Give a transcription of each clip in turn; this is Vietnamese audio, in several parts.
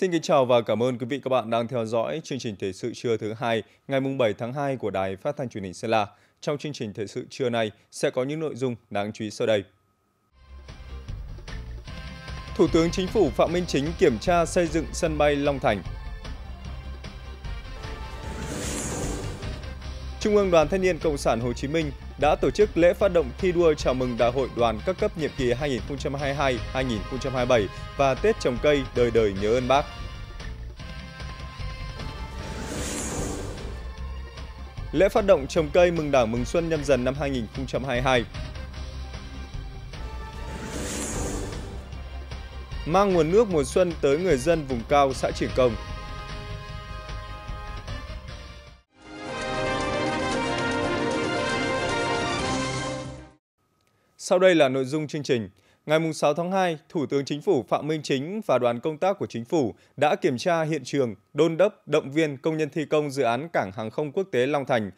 Xin kính chào và cảm ơn quý vị các bạn đang theo dõi chương trình Thời sự trưa thứ hai ngày 7 tháng 2 của Đài Phát thanh Truyền hình Sơn La. Trong chương trình Thời sự trưa này sẽ có những nội dung đáng chú ý sau đây. Thủ tướng Chính phủ Phạm Minh Chính kiểm tra xây dựng sân bay Long Thành. Trung ương Đoàn Thanh niên Cộng sản Hồ Chí Minh đã tổ chức lễ phát động thi đua chào mừng Đại hội đoàn các cấp nhiệm kỳ 2022-2027 và Tết trồng cây đời đời nhớ ơn Bác. lễ phát động trồng cây mừng Đảng mừng Xuân nhâm dần năm 2022. Mang nguồn nước mùa xuân tới người dân vùng cao xã Triển Công. Sau đây là nội dung chương trình. Ngày 6 tháng 2, Thủ tướng Chính phủ Phạm Minh Chính và đoàn công tác của Chính phủ đã kiểm tra hiện trường, đôn đốc, động viên công nhân thi công dự án Cảng Hàng không Quốc tế Long Thành.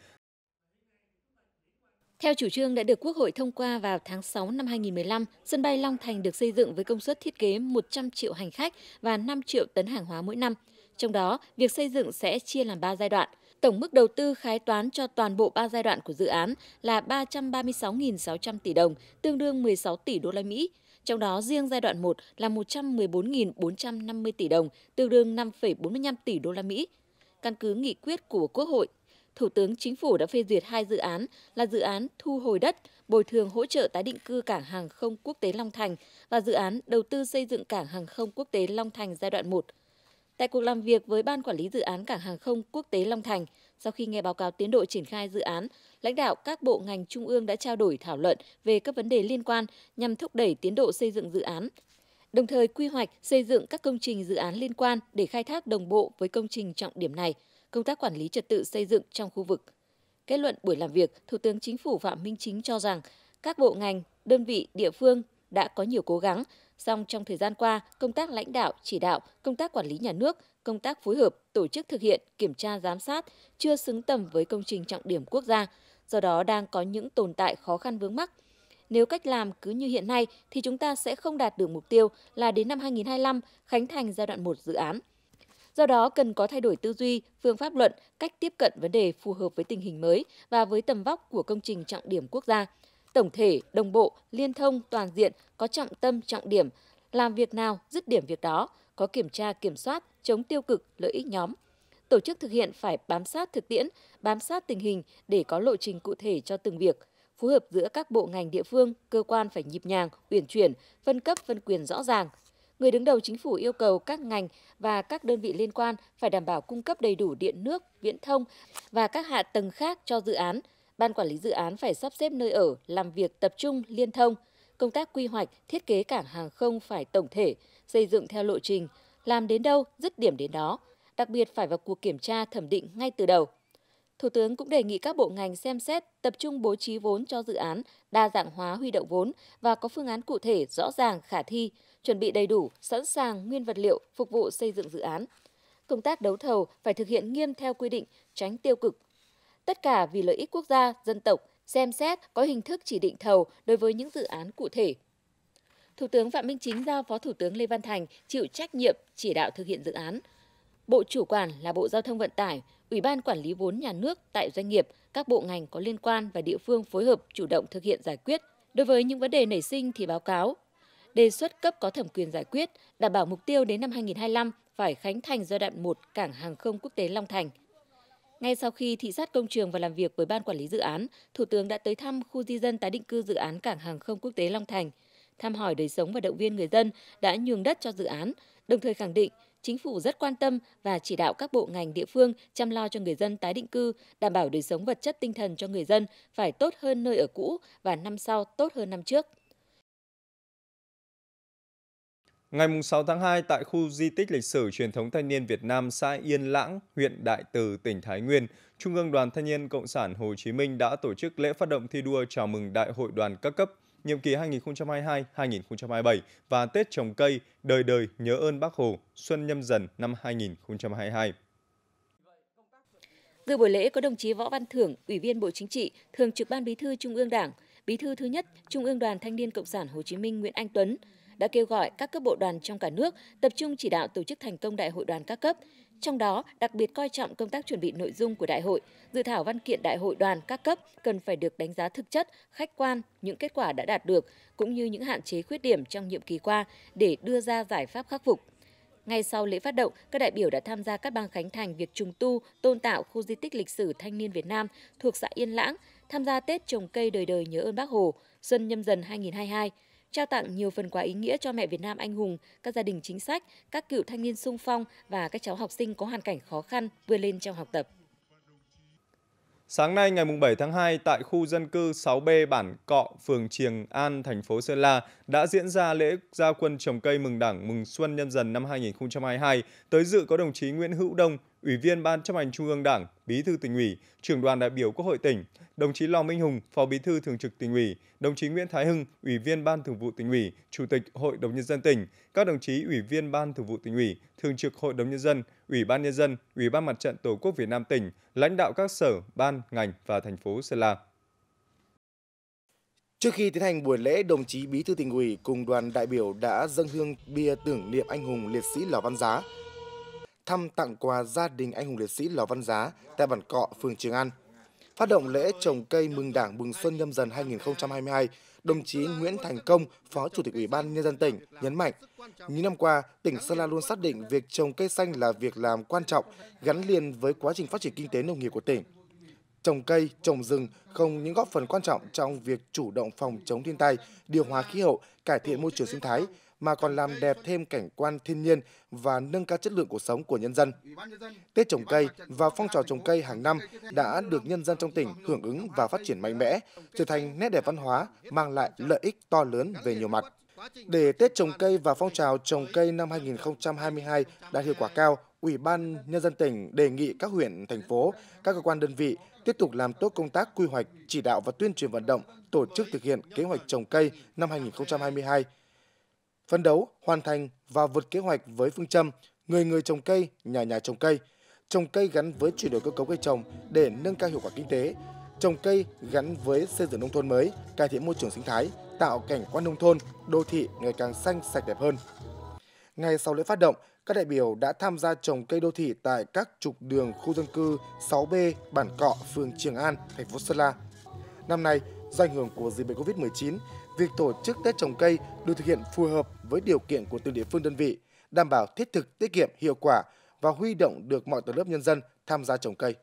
Theo chủ trương đã được Quốc hội thông qua vào tháng 6 năm 2015, sân bay Long Thành được xây dựng với công suất thiết kế 100 triệu hành khách và 5 triệu tấn hàng hóa mỗi năm. Trong đó, việc xây dựng sẽ chia làm 3 giai đoạn. Tổng mức đầu tư khái toán cho toàn bộ 3 giai đoạn của dự án là 336.600 tỷ đồng, tương đương 16 tỷ đô la Mỹ, trong đó riêng giai đoạn 1 là 114.450 tỷ đồng, tương đương 5,45 tỷ đô la Mỹ. Căn cứ nghị quyết của Quốc hội, Thủ tướng Chính phủ đã phê duyệt hai dự án là dự án thu hồi đất, bồi thường hỗ trợ tái định cư cảng hàng không quốc tế Long Thành và dự án đầu tư xây dựng cảng hàng không quốc tế Long Thành giai đoạn 1. Tại cuộc làm việc với Ban Quản lý Dự án Cảng hàng không quốc tế Long Thành, sau khi nghe báo cáo tiến độ triển khai dự án, lãnh đạo các bộ ngành trung ương đã trao đổi thảo luận về các vấn đề liên quan nhằm thúc đẩy tiến độ xây dựng dự án, đồng thời quy hoạch xây dựng các công trình dự án liên quan để khai thác đồng bộ với công trình trọng điểm này, công tác quản lý trật tự xây dựng trong khu vực. Kết luận buổi làm việc, Thủ tướng Chính phủ Phạm Minh Chính cho rằng các bộ ngành, đơn vị, địa phương đã có nhiều cố gắng, Song trong thời gian qua, công tác lãnh đạo, chỉ đạo, công tác quản lý nhà nước, công tác phối hợp, tổ chức thực hiện, kiểm tra giám sát chưa xứng tầm với công trình trọng điểm quốc gia, do đó đang có những tồn tại khó khăn vướng mắc. Nếu cách làm cứ như hiện nay thì chúng ta sẽ không đạt được mục tiêu là đến năm 2025 khánh thành giai đoạn 1 dự án. Do đó cần có thay đổi tư duy, phương pháp luận, cách tiếp cận vấn đề phù hợp với tình hình mới và với tầm vóc của công trình trọng điểm quốc gia, tổng thể, đồng bộ, liên thông, toàn diện, có trọng tâm, trọng điểm, làm việc nào, dứt điểm việc đó, có kiểm tra, kiểm soát, chống tiêu cực, lợi ích nhóm. Tổ chức thực hiện phải bám sát thực tiễn, bám sát tình hình để có lộ trình cụ thể cho từng việc. Phối hợp giữa các bộ ngành địa phương, cơ quan phải nhịp nhàng, uyển chuyển, phân cấp phân quyền rõ ràng, người đứng đầu chính phủ yêu cầu các ngành và các đơn vị liên quan phải đảm bảo cung cấp đầy đủ điện nước, viễn thông và các hạ tầng khác cho dự án, ban quản lý dự án phải sắp xếp nơi ở, làm việc tập trung, liên thông. Công tác quy hoạch, thiết kế cảng hàng không phải tổng thể, xây dựng theo lộ trình, làm đến đâu, dứt điểm đến đó. Đặc biệt phải vào cuộc kiểm tra thẩm định ngay từ đầu. Thủ tướng cũng đề nghị các bộ ngành xem xét tập trung bố trí vốn cho dự án, đa dạng hóa huy động vốn và có phương án cụ thể rõ ràng khả thi, chuẩn bị đầy đủ, sẵn sàng nguyên vật liệu phục vụ xây dựng dự án. Công tác đấu thầu phải thực hiện nghiêm theo quy định, tránh tiêu cực, tất cả vì lợi ích quốc gia, dân tộc, xem xét có hình thức chỉ định thầu đối với những dự án cụ thể. Thủ tướng Phạm Minh Chính giao Phó Thủ tướng Lê Văn Thành chịu trách nhiệm chỉ đạo thực hiện dự án. Bộ chủ quản là Bộ Giao thông Vận tải, Ủy ban Quản lý vốn nhà nước tại doanh nghiệp, các bộ ngành có liên quan và địa phương phối hợp chủ động thực hiện giải quyết. Đối với những vấn đề nảy sinh thì báo cáo, đề xuất cấp có thẩm quyền giải quyết, đảm bảo mục tiêu đến năm 2025 phải khánh thành giai đoạn 1 cảng hàng không quốc tế Long Thành. Ngay sau khi thị sát công trường và làm việc với ban quản lý dự án, Thủ tướng đã tới thăm khu di dân tái định cư dự án cảng hàng không quốc tế Long Thành, thăm hỏi đời sống và động viên người dân đã nhường đất cho dự án, đồng thời khẳng định chính phủ rất quan tâm và chỉ đạo các bộ ngành địa phương chăm lo cho người dân tái định cư, đảm bảo đời sống vật chất tinh thần cho người dân phải tốt hơn nơi ở cũ và năm sau tốt hơn năm trước. Ngày 6 tháng 2, tại khu di tích lịch sử truyền thống thanh niên Việt Nam xã Yên Lãng, huyện Đại Từ, tỉnh Thái Nguyên, Trung ương Đoàn Thanh niên Cộng sản Hồ Chí Minh đã tổ chức lễ phát động thi đua chào mừng Đại hội đoàn các cấp nhiệm kỳ 2022-2027 và Tết trồng cây đời đời nhớ ơn Bác Hồ xuân nhâm dần năm 2022. Dự buổi lễ có đồng chí Võ Văn Thưởng, Ủy viên Bộ Chính trị, Thường trực Ban Bí thư Trung ương Đảng, Bí thư thứ nhất Trung ương Đoàn Thanh niên Cộng sản Hồ Chí Minh Nguyễn Anh Tuấn, đã kêu gọi các cấp bộ đoàn trong cả nước tập trung chỉ đạo tổ chức thành công đại hội đoàn các cấp, trong đó đặc biệt coi trọng công tác chuẩn bị nội dung của đại hội, dự thảo văn kiện đại hội đoàn các cấp cần phải được đánh giá thực chất, khách quan những kết quả đã đạt được cũng như những hạn chế khuyết điểm trong nhiệm kỳ qua để đưa ra giải pháp khắc phục. Ngay sau lễ phát động, các đại biểu đã tham gia các bang khánh thành việc trùng tu, tôn tạo khu di tích lịch sử thanh niên Việt Nam thuộc xã Yên Lãng, tham gia Tết trồng cây đời đời nhớ ơn Bác Hồ, xuân nhâm dần 2022 trao tặng nhiều phần quà ý nghĩa cho mẹ Việt Nam anh hùng, các gia đình chính sách, các cựu thanh niên sung phong và các cháu học sinh có hoàn cảnh khó khăn vươn lên trong học tập. Sáng nay ngày 7 tháng 2 tại khu dân cư 6B bản Cọ, phường Triềng An, thành phố Sơn La đã diễn ra lễ gia quân trồng cây mừng Đảng mừng xuân nhân dân năm 2022. Tới dự có đồng chí Nguyễn Hữu Đông, Ủy viên Ban chấp hành Trung ương Đảng, Bí thư tỉnh ủy, trưởng đoàn đại biểu Quốc hội tỉnh, đồng chí Lò Minh Hùng, Phó Bí thư Thường trực tỉnh ủy, đồng chí Nguyễn Thái Hưng, Ủy viên Ban Thường vụ tỉnh ủy, Chủ tịch Hội đồng nhân dân tỉnh, các đồng chí Ủy viên Ban Thường vụ tỉnh ủy, Thường trực Hội đồng nhân dân, Ủy ban nhân dân, Ủy ban Mặt trận Tổ quốc Việt Nam tỉnh, lãnh đạo các sở, ban, ngành và thành phố Sơn La. Trước khi tiến hành buổi lễ, đồng chí Bí thư tỉnh ủy cùng đoàn đại biểu đã dâng hương bia tưởng niệm anh hùng liệt sĩ Lò Văn Giá, thăm tặng quà gia đình anh hùng liệt sĩ Lò Văn Giá tại Bản Cọ, phường Trường An. Phát động lễ trồng cây mừng Đảng mừng xuân nhâm dần 2022, đồng chí Nguyễn Thành Công, Phó Chủ tịch Ủy ban Nhân dân tỉnh nhấn mạnh, những năm qua, tỉnh Sơn La luôn xác định việc trồng cây xanh là việc làm quan trọng gắn liền với quá trình phát triển kinh tế nông nghiệp của tỉnh. Trồng cây, trồng rừng không những góp phần quan trọng trong việc chủ động phòng chống thiên tai, điều hòa khí hậu, cải thiện môi trường sinh thái, mà còn làm đẹp thêm cảnh quan thiên nhiên và nâng cao chất lượng cuộc sống của nhân dân. Tết trồng cây và phong trào trồng cây hàng năm đã được nhân dân trong tỉnh hưởng ứng và phát triển mạnh mẽ, trở thành nét đẹp văn hóa mang lại lợi ích to lớn về nhiều mặt. Để Tết trồng cây và phong trào trồng cây năm 2022 đạt hiệu quả cao, Ủy ban Nhân dân tỉnh đề nghị các huyện, thành phố, các cơ quan đơn vị tiếp tục làm tốt công tác quy hoạch, chỉ đạo và tuyên truyền vận động, tổ chức thực hiện kế hoạch trồng cây năm 2022 phân đấu, hoàn thành và vượt kế hoạch với phương châm người người trồng cây, nhà nhà trồng cây, trồng cây gắn với chuyển đổi cơ cấu cây trồng để nâng cao hiệu quả kinh tế, trồng cây gắn với xây dựng nông thôn mới, cải thiện môi trường sinh thái, tạo cảnh quan nông thôn, đô thị ngày càng xanh sạch đẹp hơn. Ngay sau lễ phát động, các đại biểu đã tham gia trồng cây đô thị tại các trục đường khu dân cư 6B, Bản Cọ, phường Trường An, thành phố Sơn La. Năm nay, do ảnh hưởng của dịch bệnh COVID-19, việc tổ chức Tết trồng cây được thực hiện phù hợp với điều kiện của từng địa phương đơn vị, đảm bảo thiết thực, tiết kiệm, hiệu quả và huy động được mọi tầng lớp nhân dân tham gia trồng cây.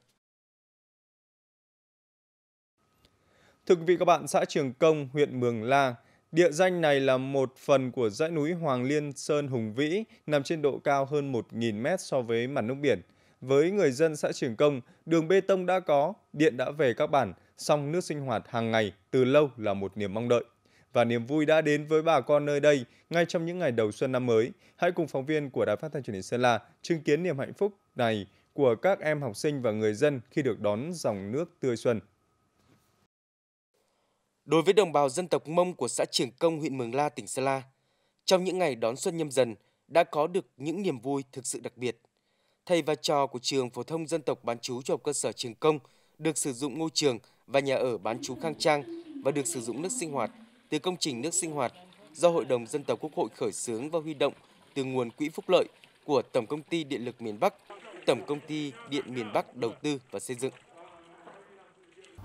Thưa quý vị các bạn, xã Trường Công, huyện Mường La, địa danh này là một phần của dãy núi Hoàng Liên Sơn Hùng Vĩ, nằm trên độ cao hơn 1.000 mét so với mặt nước biển. Với người dân xã Trường Công, đường bê tông đã có, điện đã về các bản, song nước sinh hoạt hàng ngày từ lâu là một niềm mong đợi và niềm vui đã đến với bà con nơi đây ngay trong những ngày đầu xuân năm mới. Hãy cùng phóng viên của Đài Phát thanh Truyền hình Sơn La chứng kiến niềm hạnh phúc này của các em học sinh và người dân khi được đón dòng nước tươi xuân. Đối với đồng bào dân tộc Mông của xã Trường Công, huyện Mường La, tỉnh Sơn La, trong những ngày đón xuân nhâm dần đã có được những niềm vui thực sự đặc biệt. Thầy và trò của trường phổ thông dân tộc bán chú cho cơ sở Trường Công được sử dụng ngôi trường và nhà ở bán chú khang trang và được sử dụng nước sinh hoạt từ công trình nước sinh hoạt do Hội đồng Dân tộc Quốc hội khởi xướng và huy động từ nguồn quỹ phúc lợi của Tổng Công ty Điện lực miền Bắc, Tổng Công ty Điện miền Bắc đầu tư và xây dựng.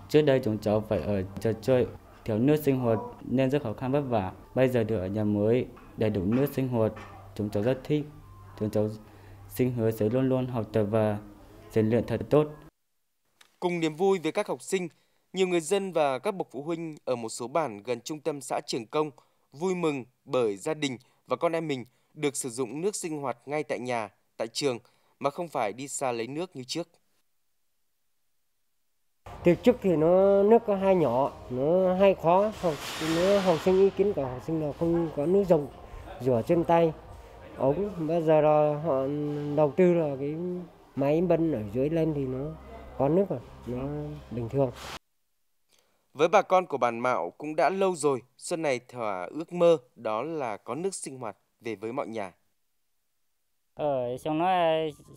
Trước đây chúng cháu phải ở chợ chơi, thiếu nước sinh hoạt nên rất khó khăn vất vả. Bây giờ được ở nhà mới, đầy đủ nước sinh hoạt, chúng cháu rất thích. Chúng cháu xin hứa sẽ luôn luôn học tập và rèn luyện thật tốt. Cùng niềm vui với các học sinh, nhiều người dân và các bậc phụ huynh ở một số bản gần trung tâm xã Trường Công vui mừng bởi gia đình và con em mình được sử dụng nước sinh hoạt ngay tại nhà, tại trường mà không phải đi xa lấy nước như trước. Từ trước thì nó nước có hai nhỏ, nó hay khó, học, nó học sinh ý kiến của học sinh là không có nước dùng, rửa chân tay, ống. Bây giờ là họ đầu tư là cái máy bơm ở dưới lên thì nó có nước rồi, nó bình thường. Với bà con của bản Mạo cũng đã lâu rồi, xuân này thỏa ước mơ đó là có nước sinh hoạt về với mọi nhà. Ở ờ, trong nó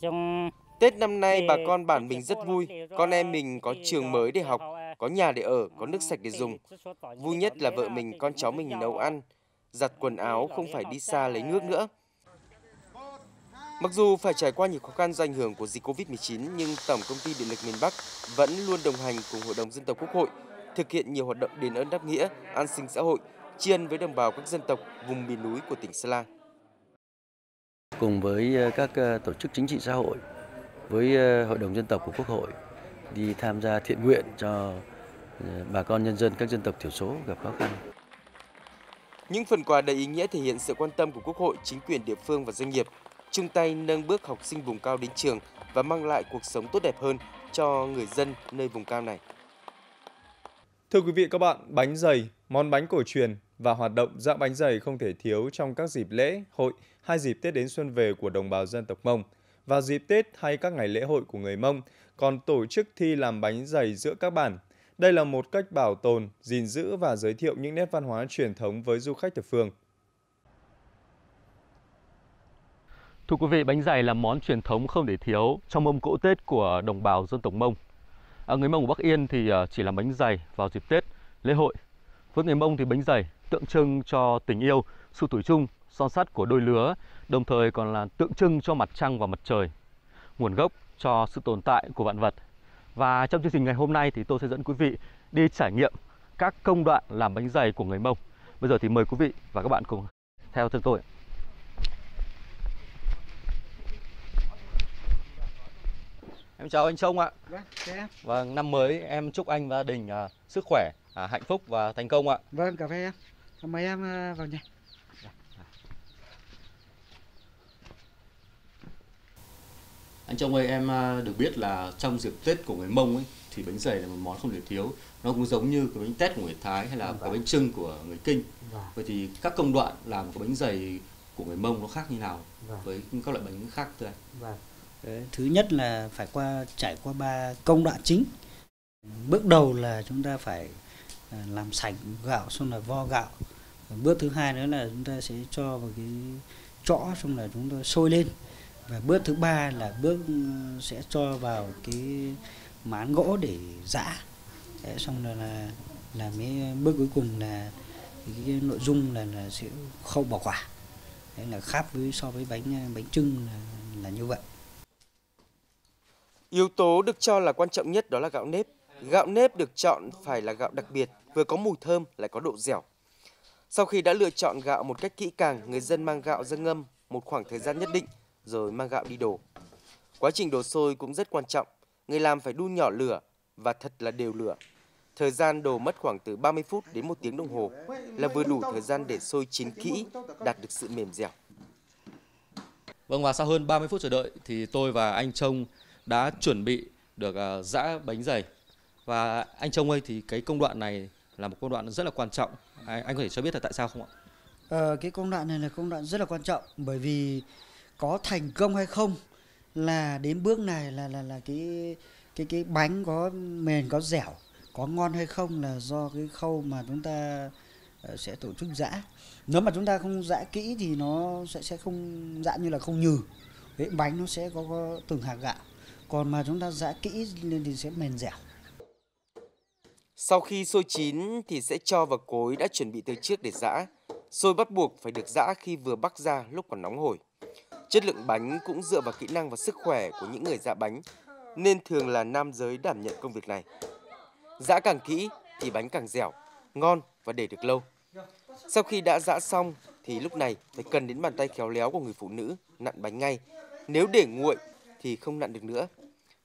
trong Tết năm nay bà con bản mình rất vui, con em mình có trường mới để học, à, có nhà để ở, có nước sạch để dùng. Vui nhất là vợ mình, con cháu mình nấu ăn, giặt quần áo không phải đi xa lấy nước nữa. Mặc dù phải trải qua nhiều khó khăn do ảnh hưởng của dịch Covid-19 nhưng Tổng công ty Điện lực miền Bắc vẫn luôn đồng hành cùng Hội đồng dân tộc Quốc hội thực hiện nhiều hoạt động đền ơn đáp nghĩa, an sinh xã hội, tri ân với đồng bào các dân tộc vùng miền núi của tỉnh Sơn La. Cùng với ờ, các ờ, tổ chức chính trị xã hội, với ờ, Hội đồng Dân tộc của Quốc hội đi tham gia thiện nguyện cho bà con nhân dân các dân tộc thiểu số gặp khó khăn. Những phần quà đầy ý nghĩa thể hiện sự quan tâm của Quốc hội, chính quyền địa phương và doanh nghiệp, chung tay nâng bước học sinh vùng cao đến trường và mang lại cuộc sống tốt đẹp hơn cho người dân nơi vùng cao này. Thưa quý vị các bạn, bánh dày, món bánh cổ truyền và hoạt động dạng bánh dày không thể thiếu trong các dịp lễ, hội hay dịp Tết đến xuân về của đồng bào dân tộc Mông. Và dịp Tết hay các ngày lễ hội của người Mông còn tổ chức thi làm bánh dày giữa các bản. Đây là một cách bảo tồn, gìn giữ và giới thiệu những nét văn hóa truyền thống với du khách thập phương. Thưa quý vị, bánh dày là món truyền thống không thể thiếu trong mâm cỗ Tết của đồng bào dân tộc Mông à, người mông của bắc yên thì à, chỉ làm bánh dày vào dịp tết lễ hội với người mông thì bánh dày tượng trưng cho tình yêu sự tuổi chung son sắt của đôi lứa đồng thời còn là tượng trưng cho mặt trăng và mặt trời nguồn gốc cho sự tồn tại của vạn vật và trong chương trình ngày hôm nay thì tôi sẽ dẫn quý vị đi trải nghiệm các công đoạn làm bánh dày của người mông bây giờ thì mời quý vị và các bạn cùng theo chân tôi Em chào anh sông ạ. Vâng, vâng, năm mới em chúc anh và đình à, sức khỏe, à, hạnh phúc và thành công ạ. Vâng, cảm ơn em. Mời em à, vào nhà. Anh Trông ơi, em à, được biết là trong dịp Tết của người Mông ấy thì bánh dày là một món không thể thiếu. Nó cũng giống như cái bánh tét của người Thái hay là vâng. cái bánh trưng của người Kinh. Vâng. Vậy thì các công đoạn làm cái bánh dày của người Mông nó khác như nào vâng. với các loại bánh khác thưa anh? Vâng thứ nhất là phải qua trải qua ba công đoạn chính bước đầu là chúng ta phải à, làm sạch gạo xong là vo gạo bước thứ hai nữa là chúng ta sẽ cho vào cái chõ xong là chúng ta sôi lên và bước thứ ba là bước sẽ cho vào cái mán gỗ để giã Đấy, xong rồi là là mới bước cuối cùng là cái nội dung là, là sẽ khâu bảo quả Đấy là khác với so với bánh bánh trưng là, là như vậy Yếu tố được cho là quan trọng nhất đó là gạo nếp. Gạo nếp được chọn phải là gạo đặc biệt, vừa có mùi thơm lại có độ dẻo. Sau khi đã lựa chọn gạo một cách kỹ càng, người dân mang gạo ra ngâm một khoảng thời gian nhất định rồi mang gạo đi đổ. Quá trình đổ sôi cũng rất quan trọng, người làm phải đun nhỏ lửa và thật là đều lửa. Thời gian đổ mất khoảng từ 30 phút đến 1 tiếng đồng hồ là vừa đủ thời gian để sôi chín kỹ, đạt được sự mềm dẻo. Vâng và sau hơn 30 phút chờ đợi thì tôi và anh Trông đã chuẩn bị được dã ờ, bánh dày và anh Trông ơi thì cái công đoạn này là một công đoạn rất là quan trọng anh, có thể cho biết là tại sao không ạ? Ờ, cái công đoạn này là công đoạn rất là quan trọng bởi vì có thành công hay không là đến bước này là là là cái cái cái bánh có mềm có dẻo có ngon hay không là do cái khâu mà chúng ta ờ, sẽ tổ chức dã nếu mà chúng ta không dã kỹ thì nó sẽ sẽ không giã như là không nhừ cái bánh nó sẽ có, có từng hạt gạo còn mà chúng ta giã kỹ nên thì sẽ mềm dẻo sau khi sôi chín thì sẽ cho vào cối đã chuẩn bị từ trước để giã sôi bắt buộc phải được giã khi vừa bắc ra lúc còn nóng hổi chất lượng bánh cũng dựa vào kỹ năng và sức khỏe của những người giã bánh nên thường là nam giới đảm nhận công việc này giã càng kỹ thì bánh càng dẻo ngon và để được lâu sau khi đã giã xong thì lúc này phải cần đến bàn tay khéo léo của người phụ nữ nặn bánh ngay. Nếu để nguội thì không nặn được nữa.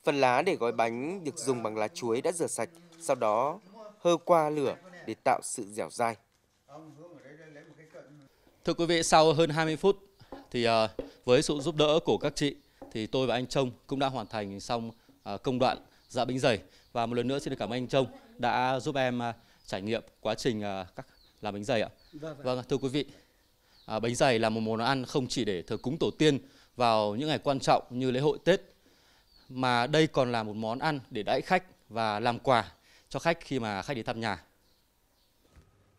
Phần lá để gói bánh được dùng bằng lá chuối đã rửa sạch, sau đó hơ qua lửa để tạo sự dẻo dai. Thưa quý vị, sau hơn 20 phút thì à, với sự giúp đỡ của các chị thì tôi và anh Trông cũng đã hoàn thành xong à, công đoạn dạ bánh dày và một lần nữa xin được cảm ơn anh Trông đã giúp em à, trải nghiệm quá trình các làm bánh dày ạ. Vâng, vâng thưa quý vị, bánh dày là một món ăn không chỉ để thờ cúng tổ tiên vào những ngày quan trọng như lễ hội Tết. Mà đây còn là một món ăn để đãi khách và làm quà cho khách khi mà khách đến thăm nhà.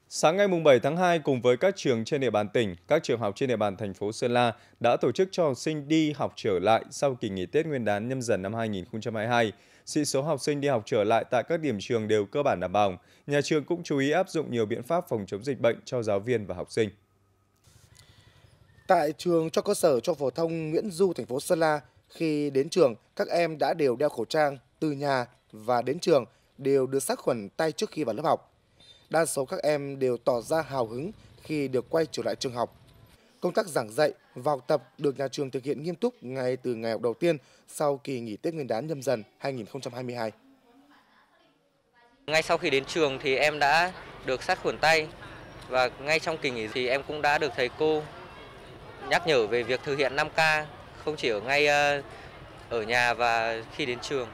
Sáng ngày 7 tháng 2, cùng với các trường trên địa bàn tỉnh, các trường học trên địa bàn thành phố Sơn La đã tổ chức cho học sinh đi học trở lại sau kỳ nghỉ Tết Nguyên đán nhâm dần năm 2022. Sĩ số học sinh đi học trở lại tại các điểm trường đều cơ bản đảm bảo. Nhà trường cũng chú ý áp dụng nhiều biện pháp phòng chống dịch bệnh cho giáo viên và học sinh. Tại trường cho cơ sở cho phổ thông Nguyễn Du thành phố Sơn La, khi đến trường, các em đã đều đeo khẩu trang từ nhà và đến trường đều được sát khuẩn tay trước khi vào lớp học. Đa số các em đều tỏ ra hào hứng khi được quay trở lại trường học. Công tác giảng dạy và học tập được nhà trường thực hiện nghiêm túc ngay từ ngày học đầu tiên sau kỳ nghỉ Tết Nguyên đán nhâm dần 2022. Ngay sau khi đến trường thì em đã được sát khuẩn tay và ngay trong kỳ nghỉ thì em cũng đã được thầy cô nhắc nhở về việc thực hiện 5K không chỉ ở ngay ờ, ở nhà và khi đến trường.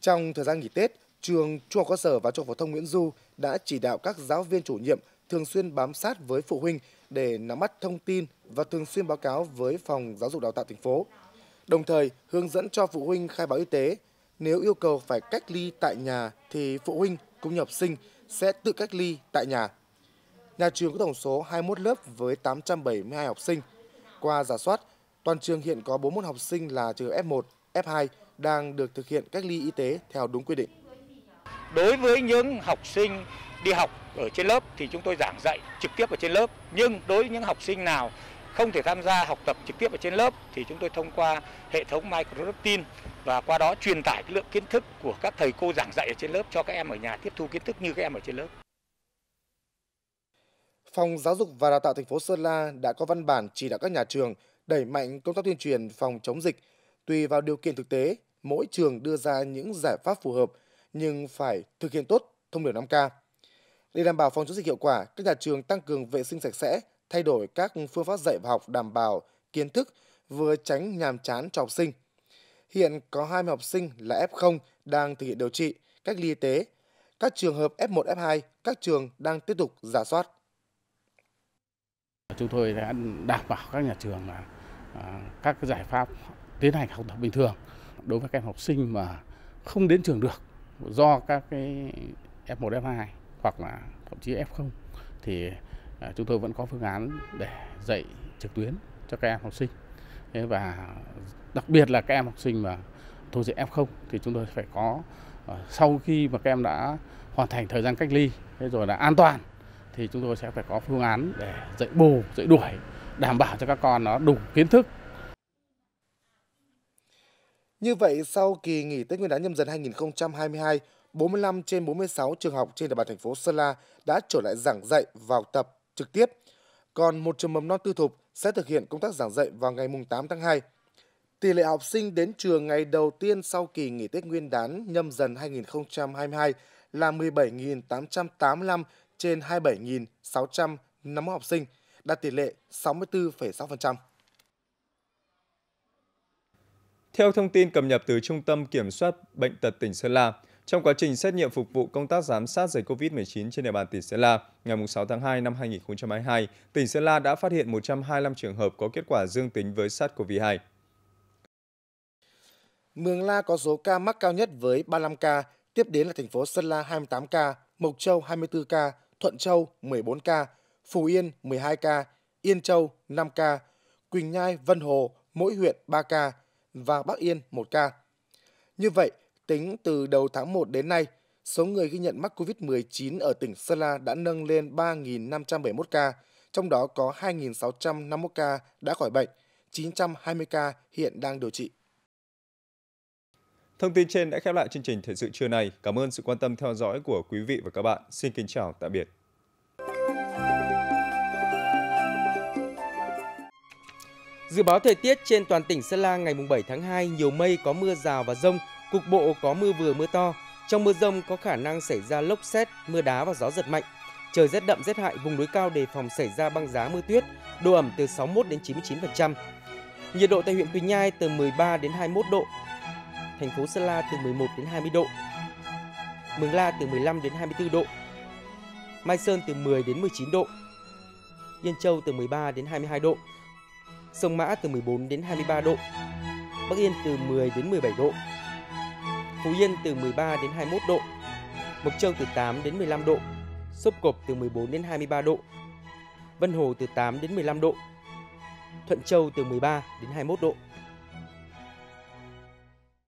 Trong thời gian nghỉ Tết, trường Trung học cơ sở và Trung học phổ thông Nguyễn Du đã chỉ đạo các giáo viên chủ nhiệm thường xuyên bám sát với phụ huynh để nắm bắt thông tin và thường xuyên báo cáo với phòng giáo dục đào tạo thành phố. Đồng thời, hướng dẫn cho phụ huynh khai báo y tế. Nếu yêu cầu phải cách ly tại nhà thì phụ huynh cũng như học sinh sẽ tự cách ly tại nhà Nhà trường có tổng số 21 lớp với 872 học sinh. Qua giả soát, toàn trường hiện có 41 học sinh là trường F1, F2 đang được thực hiện cách ly y tế theo đúng quy định. Đối với những học sinh đi học ở trên lớp thì chúng tôi giảng dạy trực tiếp ở trên lớp. Nhưng đối với những học sinh nào không thể tham gia học tập trực tiếp ở trên lớp thì chúng tôi thông qua hệ thống Microsoft Teams và qua đó truyền tải lượng kiến thức của các thầy cô giảng dạy ở trên lớp cho các em ở nhà tiếp thu kiến thức như các em ở trên lớp. Phòng Giáo dục và Đào tạo thành phố Sơn La đã có văn bản chỉ đạo các nhà trường đẩy mạnh công tác tuyên truyền phòng chống dịch. Tùy vào điều kiện thực tế, mỗi trường đưa ra những giải pháp phù hợp nhưng phải thực hiện tốt thông điệp 5K. Để đảm bảo phòng chống dịch hiệu quả, các nhà trường tăng cường vệ sinh sạch sẽ, thay đổi các phương pháp dạy và học đảm bảo kiến thức vừa tránh nhàm chán cho học sinh. Hiện có 20 học sinh là F0 đang thực hiện điều trị, cách ly y tế. Các trường hợp F1, F2, các trường đang tiếp tục giả soát. Chúng tôi đã đảm bảo các nhà trường là à, các giải pháp tiến hành học tập bình thường đối với các em học sinh mà không đến trường được do các cái F1, F2 hoặc là thậm chí F0 thì à, chúng tôi vẫn có phương án để dạy trực tuyến cho các em học sinh và đặc biệt là các em học sinh mà thuộc diện F0 thì chúng tôi phải có à, sau khi mà các em đã hoàn thành thời gian cách ly rồi là an toàn thì chúng tôi sẽ phải có phương án để dạy bù, dạy đuổi, đảm bảo cho các con nó đủ kiến thức. Như vậy, sau kỳ nghỉ Tết Nguyên đán nhâm dần 2022, 45 trên 46 trường học trên địa bàn thành phố Sơn La đã trở lại giảng dạy và học tập trực tiếp. Còn một trường mầm non tư thục sẽ thực hiện công tác giảng dạy vào ngày 8 tháng 2. Tỷ lệ học sinh đến trường ngày đầu tiên sau kỳ nghỉ Tết Nguyên đán nhâm dần 2022 là 17.885 trên 27.605 học sinh, đạt tỷ lệ 64,6%. Theo thông tin cập nhật từ Trung tâm Kiểm soát Bệnh tật tỉnh Sơn La, trong quá trình xét nghiệm phục vụ công tác giám sát dịch COVID-19 trên địa bàn tỉnh Sơn La, ngày 6 tháng 2 năm 2022, tỉnh Sơn La đã phát hiện 125 trường hợp có kết quả dương tính với SARS-CoV-2. Mường La có số ca mắc cao nhất với 35 ca, tiếp đến là thành phố Sơn La 28 ca, Mộc Châu 24 ca, Thuận Châu 14 ca, Phú Yên 12 ca, Yên Châu 5 ca, Quỳnh Nhai, Vân Hồ mỗi huyện 3 ca và Bắc Yên 1 ca. Như vậy, tính từ đầu tháng 1 đến nay, số người ghi nhận mắc COVID-19 ở tỉnh Sơn La đã nâng lên 3.571 ca, trong đó có 2.651 ca đã khỏi bệnh, 920 ca hiện đang điều trị. Thông tin trên đã khép lại chương trình thời sự trưa nay. Cảm ơn sự quan tâm theo dõi của quý vị và các bạn. Xin kính chào tạm biệt. Dự báo thời tiết trên toàn tỉnh Sơn La ngày 7 tháng 2, nhiều mây có mưa rào và rông, cục bộ có mưa vừa mưa to. Trong mưa rông có khả năng xảy ra lốc xét, mưa đá và gió giật mạnh. Trời rét đậm rét hại, vùng núi cao đề phòng xảy ra băng giá mưa tuyết, độ ẩm từ 61 đến 99%. Nhiệt độ tại huyện Quỳnh Nhai từ 13 đến 21 độ, thành phố Sơn La từ 11 đến 20 độ, Mường La từ 15 đến 24 độ, Mai Sơn từ 10 đến 19 độ, Yên Châu từ 13 đến 22 độ, Sông Mã từ 14 đến 23 độ, Bắc Yên từ 10 đến 17 độ, Phú Yên từ 13 đến 21 độ, Mộc Châu từ 8 đến 15 độ, Sốp Cộp từ 14 đến 23 độ, Vân Hồ từ 8 đến 15 độ, Thuận Châu từ 13 đến 21 độ.